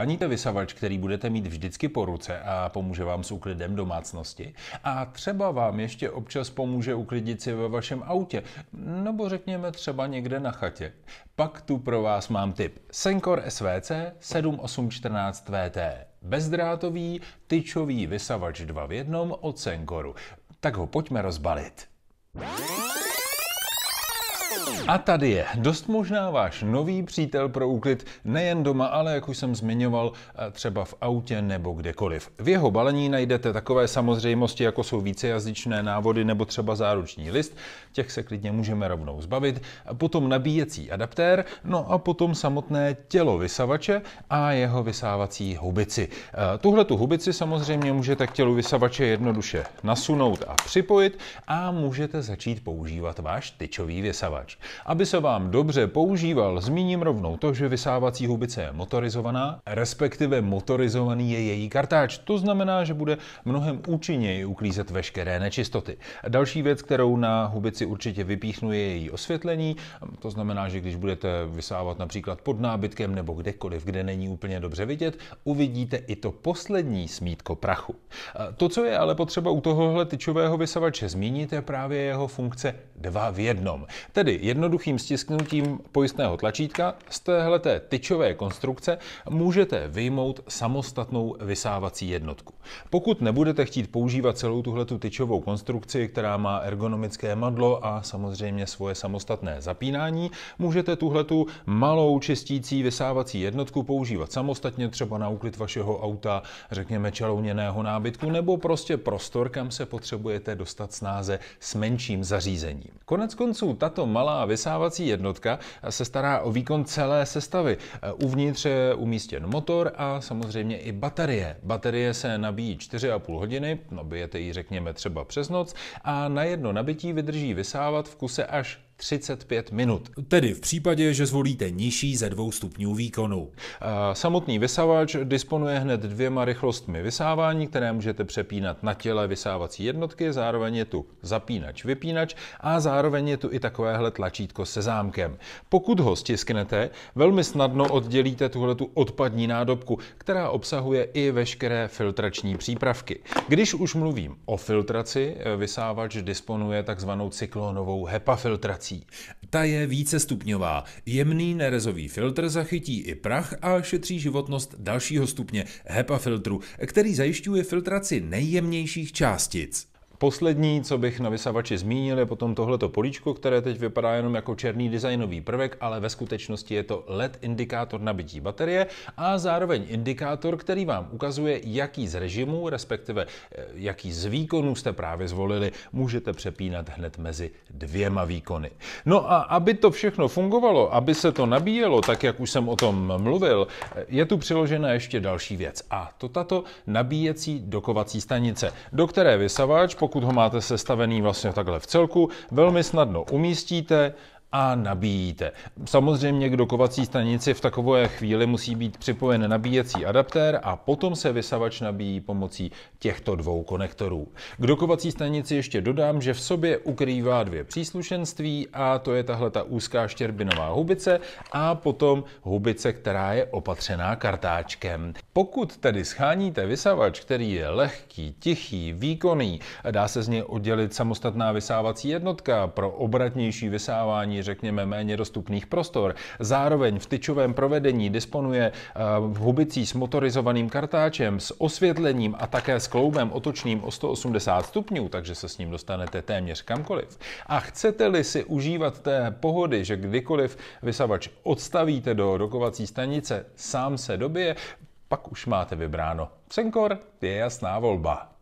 Scháníte vysavač, který budete mít vždycky po ruce a pomůže vám s uklidem domácnosti. A třeba vám ještě občas pomůže uklidit si ve vašem autě, nebo řekněme třeba někde na chatě. Pak tu pro vás mám tip. Senkor SVC 7814 VT. Bezdrátový, tyčový vysavač 2 v jednom od Senkoru. Tak ho pojďme rozbalit. A tady je dost možná váš nový přítel pro úklid nejen doma, ale jak už jsem zmiňoval, eh, třeba v autě nebo kdekoliv. V jeho balení najdete takové samozřejmosti, jako jsou vícejazyčné návody nebo třeba záruční list, těch se klidně můžeme rovnou zbavit, potom nabíjecí adaptér, no a potom samotné tělo vysavače a jeho vysávací hubici. Eh, Tuhle tu hubici samozřejmě můžete k tělu vysavače jednoduše nasunout a připojit a můžete začít používat váš tyčový vysavač. Aby se vám dobře používal, zmíním rovnou to, že vysávací hubice je motorizovaná, respektive motorizovaný je její kartáč. To znamená, že bude mnohem účinněji uklízet veškeré nečistoty. Další věc, kterou na hubici určitě vypíchnu, je její osvětlení. To znamená, že když budete vysávat například pod nábytkem nebo kdekoliv, kde není úplně dobře vidět, uvidíte i to poslední smítko prachu. To, co je ale potřeba u tohohle tyčového vysavače zmínit, je právě jeho funkce dva v jednom. Tedy jednoduchým stisknutím pojistného tlačítka z téhleté tyčové konstrukce můžete vyjmout samostatnou vysávací jednotku. Pokud nebudete chtít používat celou tuhletu tyčovou konstrukci, která má ergonomické madlo a samozřejmě svoje samostatné zapínání, můžete tuhletu malou čistící vysávací jednotku používat samostatně třeba na úklid vašeho auta, řekněme čelouněného nábytku nebo prostě prostor, kam se potřebujete dostat snáze s menším zařízením. Konec konců tato malá malá vysávací jednotka se stará o výkon celé sestavy. E, uvnitř je umístěn motor a samozřejmě i baterie. Baterie se nabíjí 4,5 hodiny, nabijete no, ji řekněme třeba přes noc a na jedno nabití vydrží vysávat v kuse až 35 minut. Tedy v případě, že zvolíte nižší ze dvou stupňů výkonu. Eh, samotný vysavač disponuje hned dvěma rychlostmi vysávání, které můžete přepínat na těle vysávací jednotky, zároveň je tu zapínač, vypínač a zároveň je tu i takovéhle tlačítko se zámkem. Pokud ho stisknete, velmi snadno oddělíte tuhle odpadní nádobku, která obsahuje i veškeré filtrační přípravky. Když už mluvím o filtraci, eh, vysávač disponuje takzvanou cyklonovou HEPA filtrací filtrací. Ta je více stupňová. Jemný nerezový filtr zachytí i prach a šetří životnost dalšího stupně HEPA filtru, který zajišťuje filtraci nejjemnějších částic. Poslední, co bych na vysavači zmínil, je potom tohleto políčko, které teď vypadá jenom jako černý designový prvek, ale ve skutečnosti je to LED indikátor nabití baterie a zároveň indikátor, který vám ukazuje, jaký z režimů, respektive eh, jaký z výkonů jste právě zvolili, můžete přepínat hned mezi dvěma výkony. No a aby to všechno fungovalo, aby se to nabíjelo, tak jak už jsem o tom mluvil, eh, je tu přiložena ještě další věc a to tato nabíjecí dokovací stanice, do které vysavač, po pokud ho máte sestavený vlastně takhle v celku, velmi snadno umístíte a nabíjíte. Samozřejmě k dokovací stanici v takové chvíli musí být připojen nabíjecí adaptér a potom se vysavač nabíjí pomocí těchto dvou konektorů. K dokovací stanici ještě dodám, že v sobě ukrývá dvě příslušenství a to je tahle ta úzká štěrbinová hubice a potom hubice, která je opatřená kartáčkem. Pokud tedy scháníte vysavač, který je lehký, tichý, výkonný, dá se z něj oddělit samostatná vysávací jednotka pro obratnější vysávání řekněme, méně dostupných prostor. Zároveň v tyčovém provedení disponuje eh, hubicí s motorizovaným kartáčem, s osvětlením a také s kloubem otočným o 180 stupňů, takže se s ním dostanete téměř kamkoliv. A chcete-li si užívat té pohody, že kdykoliv vysavač odstavíte do dokovací stanice, sám se dobije, pak už máte vybráno. Senkor je jasná volba.